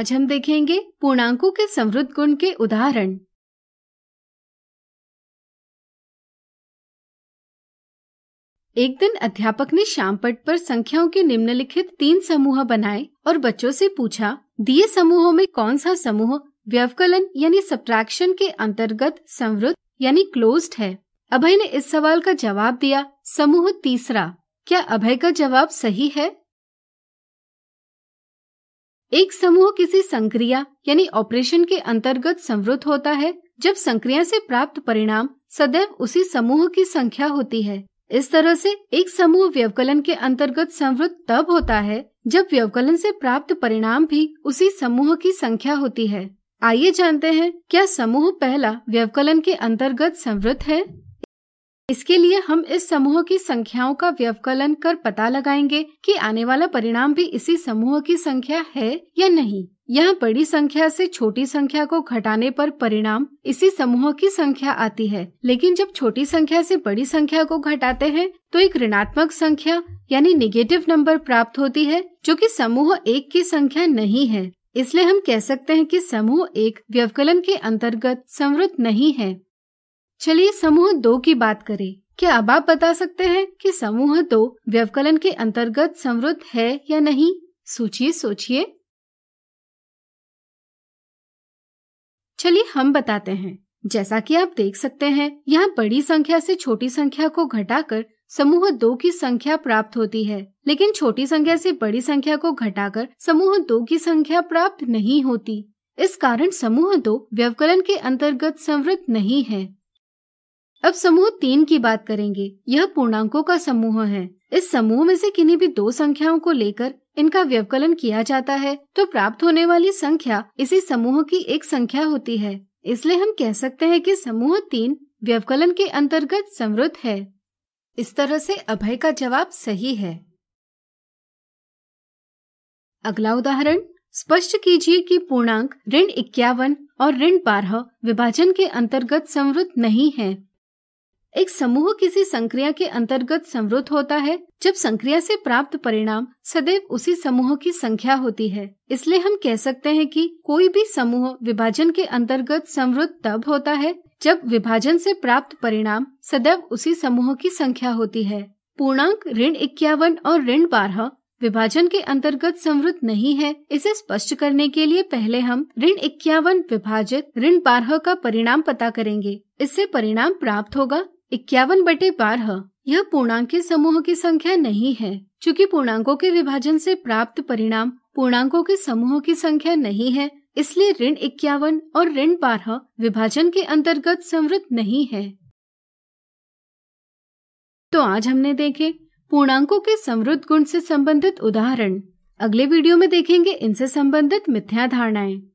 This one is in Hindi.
आज हम देखेंगे पूर्णांकों के समृद्ध गुण के उदाहरण एक दिन अध्यापक ने श्याम पट पर संख्याओं के निम्नलिखित तीन समूह बनाए और बच्चों से पूछा दिए समूहों में कौन सा समूह व्यवकलन यानी सब्ट्रैक्शन के अंतर्गत समृद्ध यानी क्लोज्ड है अभय ने इस सवाल का जवाब दिया समूह तीसरा क्या अभय का जवाब सही है एक समूह किसी संक्रिया यानी ऑपरेशन के अंतर्गत संवृत्त होता है जब संक्रिया से प्राप्त परिणाम सदैव उसी समूह की संख्या होती है इस तरह से एक समूह व्यवकलन के अंतर्गत संवृत्त तब होता है जब व्यवकलन से प्राप्त परिणाम भी उसी समूह की संख्या होती है आइए जानते हैं क्या समूह पहला व्यवकलन के अंतर्गत संवृत्त है इसके लिए हम इस समूह की संख्याओं का व्यवकलन कर पता लगाएंगे कि आने वाला परिणाम भी इसी समूह की संख्या है या नहीं यहाँ बड़ी संख्या से छोटी संख्या को घटाने पर परिणाम इसी समूह की संख्या आती है लेकिन जब छोटी संख्या से बड़ी संख्या को घटाते हैं तो एक ऋणात्मक संख्या यानी निगेटिव नंबर प्राप्त होती है जो कि समूह एक की संख्या नहीं है इसलिए हम कह सकते हैं कि समूह एक व्यवकलन के अंतर्गत समृद्ध नहीं है चलिए समूह दो की बात करें क्या अब आप बता सकते हैं कि समूह दो व्यवकलन के अंतर्गत समृद्ध है या नहीं सोचिए सोचिए चलिए हम बताते हैं जैसा कि आप देख सकते हैं यहाँ बड़ी संख्या से छोटी संख्या को घटाकर समूह दो की संख्या प्राप्त होती है लेकिन छोटी संख्या से बड़ी संख्या को घटाकर समूह दो की संख्या प्राप्त नहीं होती इस कारण समूह दो व्यवकलन के अंतर्गत समृद्ध नहीं है अब समूह तीन की बात करेंगे यह पूर्णांकों का समूह है इस समूह में से किन्हीं भी दो संख्याओं को लेकर इनका व्यवकलन किया जाता है तो प्राप्त होने वाली संख्या इसी समूह की एक संख्या होती है इसलिए हम कह सकते हैं कि समूह तीन व्यवकलन के अंतर्गत समृद्ध है इस तरह से अभय का जवाब सही है अगला उदाहरण स्पष्ट कीजिए कि पूर्णांक ऋण इक्यावन और ऋण बारह विभाजन के अंतर्गत समृद्ध नहीं है एक समूह किसी संक्रिया के अंतर्गत समृद्ध होता है जब संक्रिया से प्राप्त परिणाम सदैव उसी समूह की संख्या होती है इसलिए हम कह सकते हैं कि कोई भी समूह विभाजन के अंतर्गत समृद्ध तब होता है जब विभाजन से प्राप्त परिणाम सदैव उसी समूह की संख्या होती है पूर्णांक ऋण इक्यावन और ऋण बारह विभाजन के अंतर्गत समृद्ध नहीं है इसे स्पष्ट करने के लिए पहले हम ऋण इक्यावन विभाजित ऋण बारह का परिणाम पता करेंगे इससे परिणाम प्राप्त होगा इक्यावन बटे बारह यह पूर्णांक के समूह की संख्या नहीं है क्योंकि पूर्णांकों के विभाजन से प्राप्त परिणाम पूर्णांकों के समूह की संख्या नहीं है इसलिए ऋण इक्यावन और ऋण बारह विभाजन के अंतर्गत समृद्ध नहीं है तो आज हमने देखे पूर्णांकों के समृद्ध गुण से संबंधित उदाहरण अगले वीडियो में देखेंगे इनसे संबंधित मिथ्या धारणाएं